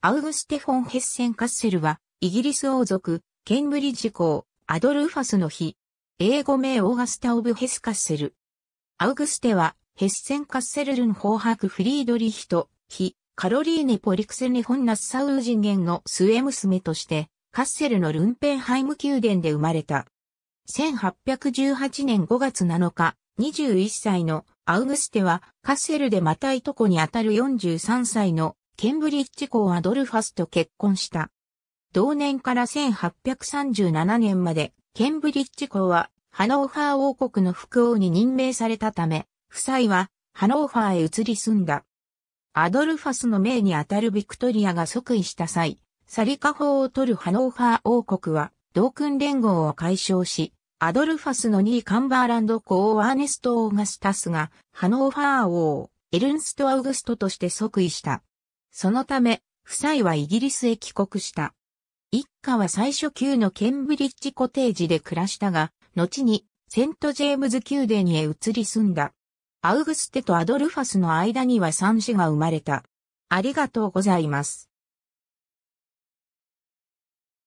アウグステ・フォン・ヘッセン・カッセルは、イギリス王族、ケンブリッジ公、アドルーファスの日。英語名オーガスタ・オブ・ヘス・カッセル。アウグステは、ヘッセン・カッセルルン・ホーハク・フリードリヒト、ヒ、カロリーネ・ポリクセネ・ホンナスサウー人間の末娘として、カッセルのルンペンハイム宮殿で生まれた。1818年5月7日、21歳のアウグステはカッセルでまたいとこにあたる43歳のケンブリッジ公アドルファスと結婚した。同年から1837年まで、ケンブリッジ公は、ハノーファー王国の副王に任命されたため、夫妻は、ハノーファーへ移り住んだ。アドルファスの命にあたるビクトリアが即位した際、サリカ法を取るハノーファー王国は、同君連合を解消し、アドルファスの2位カンバーランド公アーネスト・オーガスタスが、ハノーファー王、エルンスト・アウグストとして即位した。そのため、夫妻はイギリスへ帰国した。一家は最初級のケンブリッジコテージで暮らしたが、後にセントジェームズ宮殿へ移り住んだ。アウグステとアドルファスの間には三子が生まれた。ありがとうございます。